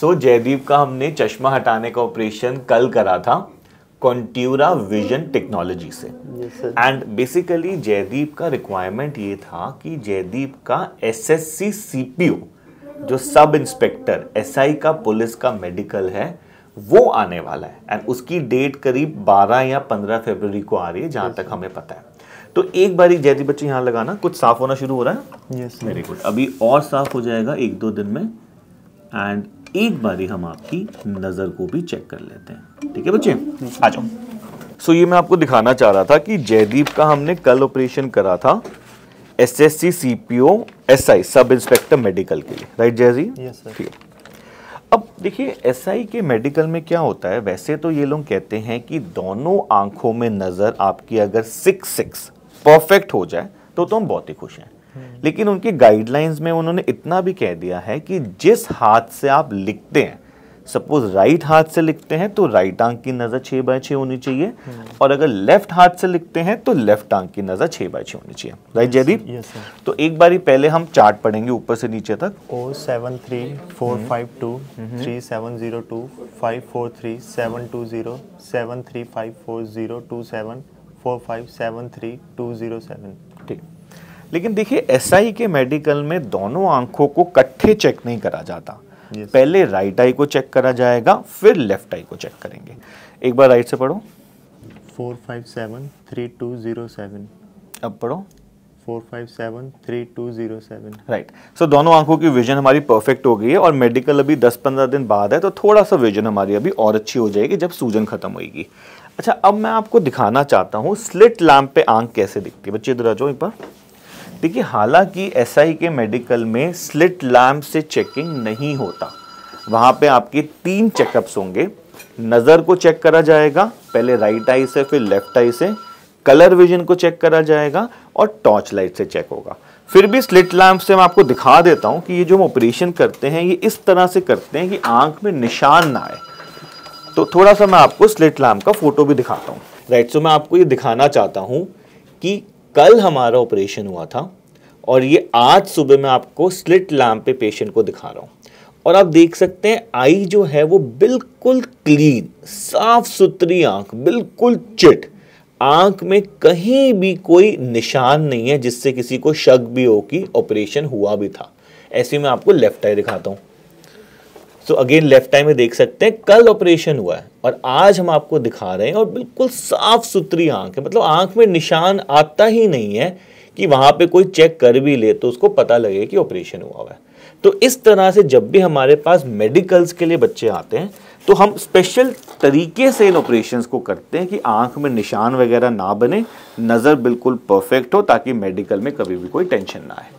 सो so, Jaideep का हमने चश्मा हटाने का ऑपरेशन कल करा था कॉन्ट्यूरा विजन टेक्नोलॉजी से एंड बेसिकली जयदीप का रिक्वायरमेंट ये था कि जयदीप का एसएससी सीपीओ जो सब इंस्पेक्टर एसआई का पुलिस का मेडिकल है वो आने वाला है एंड उसकी डेट करीब 12 या 15 फरवरी को आ रही है जहाँ तक हमें पता है तो एक बार जयदीप बच्चे यहाँ लगाना कुछ साफ होना शुरू हो रहा है वेरी गुड अभी और साफ हो जाएगा एक दो दिन में एंड एक बारी हम आपकी नज़र को भी चेक कर लेते हैं ठीक है बच्चे आ जाओ सो ये मैं आपको दिखाना चाह रहा था कि जयदीप का हमने कल ऑपरेशन करा था S S C C P O S I sub inspector medical के लिए राइट जय जी ठीक है अब देखिए एसआई के मेडिकल में क्या होता है वैसे तो ये लोग कहते हैं कि दोनों आंखों में नज़र आपकी अगर सिक्स सिक्स परफेक्ट हो जाए तो, तो हम बहुत ही खुश हैं हम्म। लेकिन उनकी गाइडलाइंस में उन्होंने इतना भी कह दिया है कि जिस हाथ से आप लिखते हैं सपोज राइट हाथ से लिखते हैं तो राइट आंख की नज़र छह बाय छः होनी चाहिए हम्म। और अगर लेफ्ट हाथ से लिखते हैं तो लेफ्ट आंख की नज़र छह बाय छः होनी चाहिए राइट जयदीप तो एक बार पहले हम चार्ट पढ़ेंगे ऊपर से नीचे तक O seven three four hmm. Five two three seven zero two five four three seven two zero seven three five four zero two seven four five seven three two zero seven ठीक लेकिन देखिए SI के medical में दोनों आंखों को कट्ठे check नहीं करा जाता yes. पहले राइट आई को चेक करा जाएगा फिर लेफ्ट आई को चेक करेंगे एक बार राइट से पढ़ो four five seven three two zero seven अब पढ़ो four five seven three two zero seven right so दोनों आंखों की विजन हमारी परफेक्ट हो गई है और मेडिकल अभी दस पंद्रह दिन बाद है तो थोड़ा सा विजन हमारी अभी और अच्छी हो जाएगी जब सूजन खत्म होगी अच्छा अब मैं आपको दिखाना चाहता हूँ स्लिट लैम्प पे आंख कैसे दिखती है बच्चे इधर आ जाओ एक बार देखिए हालांकि एसआई के मेडिकल में स्लिट लैम्प से चेकिंग नहीं होता वहां पे आपके तीन चेकअप्स होंगे नज़र को चेक करा जाएगा पहले राइट आई से फिर लेफ्ट आई से कलर विजन को चेक करा जाएगा और टॉर्च लाइट से चेक होगा फिर भी स्लिट लैम्प से मैं आपको दिखा देता हूँ कि ये जो हम ऑपरेशन करते हैं ये इस तरह से करते हैं कि आंख में निशान ना आए तो थोड़ा सा मैं आपको स्लिट लैम्प का फोटो भी दिखाता हूँ राइट सो मैं आपको ये दिखाना चाहता हूँ कि कल हमारा ऑपरेशन हुआ था और ये आज सुबह मैं आपको स्लिट लैम्प पे पेशेंट को दिखा रहा हूँ और आप देख सकते हैं आई जो है वो बिल्कुल क्लीन साफ सुथरी आंख बिल्कुल चिट आंख में कहीं भी कोई निशान नहीं है जिससे किसी को शक भी हो कि ऑपरेशन हुआ भी था ऐसे में आपको लेफ्ट आई दिखाता हूँ तो अगेन लेफ्ट टाइम में देख सकते हैं कल ऑपरेशन हुआ है और आज हम आपको दिखा रहे हैं और बिल्कुल साफ सुथरी आंख है मतलब आंख में निशान आता ही नहीं है कि वहाँ पे कोई चेक कर भी ले तो उसको पता लगे कि ऑपरेशन हुआ हुआ है तो इस तरह से जब भी हमारे पास मेडिकल्स के लिए बच्चे आते हैं तो हम स्पेशल तरीके से इन ऑपरेशंस को करते हैं कि आंख में निशान वगैरह ना बने नज़र बिल्कुल परफेक्ट हो ताकि मेडिकल में कभी भी कोई टेंशन ना आए